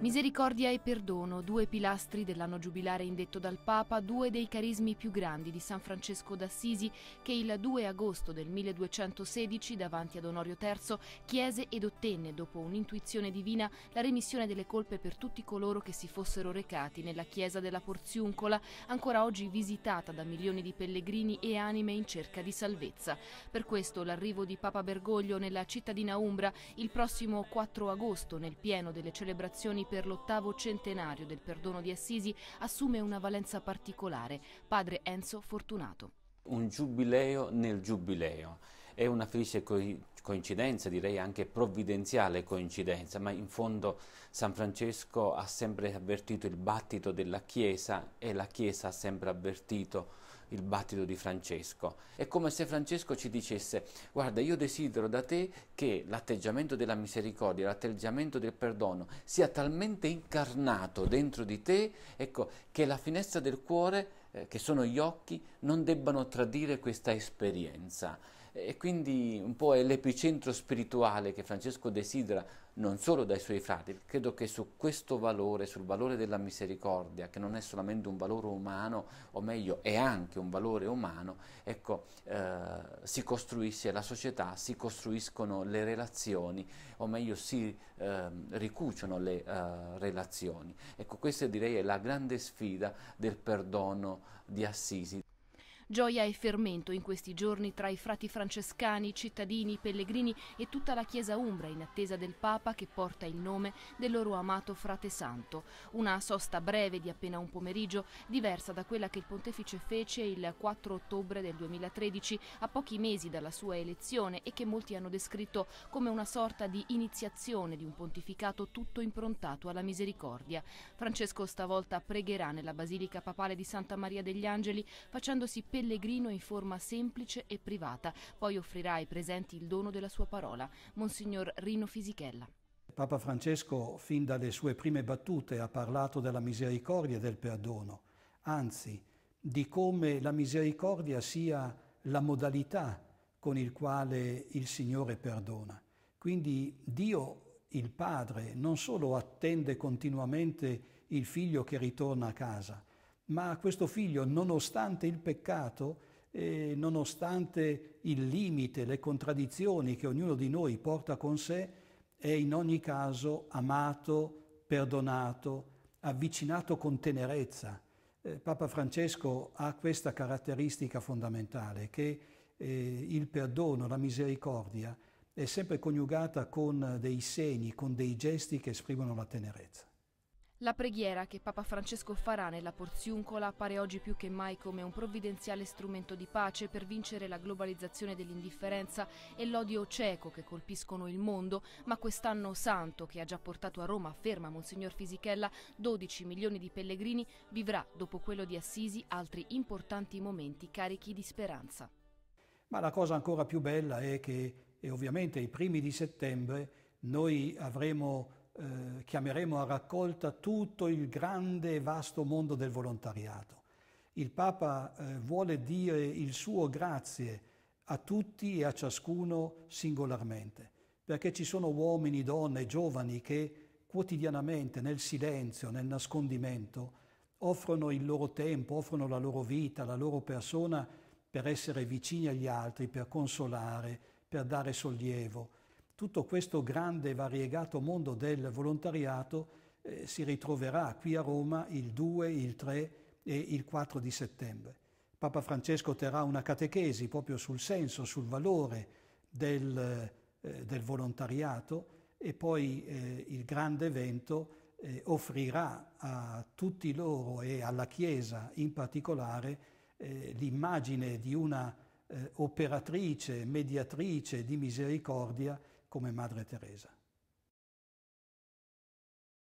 Misericordia e perdono, due pilastri dell'anno giubilare indetto dal Papa, due dei carismi più grandi di San Francesco d'Assisi che il 2 agosto del 1216 davanti ad Onorio III chiese ed ottenne, dopo un'intuizione divina, la remissione delle colpe per tutti coloro che si fossero recati nella chiesa della Porziuncola, ancora oggi visitata da milioni di pellegrini e anime in cerca di salvezza. Per questo l'arrivo di Papa Bergoglio nella cittadina Umbra il prossimo 4 agosto nel pieno delle celebrazioni per l'ottavo centenario del perdono di Assisi assume una valenza particolare, padre Enzo Fortunato. Un giubileo nel giubileo, è una felice coincidenza, direi anche provvidenziale coincidenza, ma in fondo San Francesco ha sempre avvertito il battito della Chiesa e la Chiesa ha sempre avvertito il battito di Francesco. È come se Francesco ci dicesse, guarda, io desidero da te che l'atteggiamento della misericordia, l'atteggiamento del perdono sia talmente incarnato dentro di te, ecco, che la finestra del cuore, eh, che sono gli occhi, non debbano tradire questa esperienza e quindi un po' è l'epicentro spirituale che Francesco desidera non solo dai suoi frati, credo che su questo valore, sul valore della misericordia, che non è solamente un valore umano, o meglio è anche un valore umano, ecco, eh, si costruisce la società, si costruiscono le relazioni, o meglio si eh, ricuciono le eh, relazioni. Ecco, questa direi è la grande sfida del perdono di Assisi. Gioia e fermento in questi giorni tra i frati francescani, cittadini, pellegrini e tutta la Chiesa Umbra in attesa del Papa che porta il nome del loro amato frate santo. Una sosta breve di appena un pomeriggio, diversa da quella che il pontefice fece il 4 ottobre del 2013, a pochi mesi dalla sua elezione e che molti hanno descritto come una sorta di iniziazione di un pontificato tutto improntato alla misericordia. Francesco stavolta pregherà nella Basilica Papale di Santa Maria degli Angeli facendosi per pellegrino in forma semplice e privata. Poi offrirà ai presenti il dono della sua parola. Monsignor Rino Fisichella. Papa Francesco fin dalle sue prime battute ha parlato della misericordia e del perdono, anzi di come la misericordia sia la modalità con il quale il Signore perdona. Quindi Dio, il Padre, non solo attende continuamente il figlio che ritorna a casa, ma questo figlio, nonostante il peccato, eh, nonostante il limite, le contraddizioni che ognuno di noi porta con sé, è in ogni caso amato, perdonato, avvicinato con tenerezza. Eh, Papa Francesco ha questa caratteristica fondamentale, che eh, il perdono, la misericordia, è sempre coniugata con dei segni, con dei gesti che esprimono la tenerezza. La preghiera che Papa Francesco farà nella Porziuncola appare oggi più che mai come un provvidenziale strumento di pace per vincere la globalizzazione dell'indifferenza e l'odio cieco che colpiscono il mondo, ma quest'anno santo, che ha già portato a Roma, afferma Monsignor Fisichella, 12 milioni di pellegrini, vivrà, dopo quello di Assisi, altri importanti momenti carichi di speranza. Ma la cosa ancora più bella è che, e ovviamente i primi di settembre, noi avremo eh, chiameremo a raccolta tutto il grande e vasto mondo del volontariato. Il Papa eh, vuole dire il suo grazie a tutti e a ciascuno singolarmente, perché ci sono uomini, donne, giovani che quotidianamente, nel silenzio, nel nascondimento, offrono il loro tempo, offrono la loro vita, la loro persona per essere vicini agli altri, per consolare, per dare sollievo, tutto questo grande e variegato mondo del volontariato eh, si ritroverà qui a Roma il 2, il 3 e il 4 di settembre. Papa Francesco terrà una catechesi proprio sul senso, sul valore del, eh, del volontariato e poi eh, il grande evento eh, offrirà a tutti loro e alla Chiesa in particolare eh, l'immagine di una eh, operatrice, mediatrice di misericordia come Madre Teresa.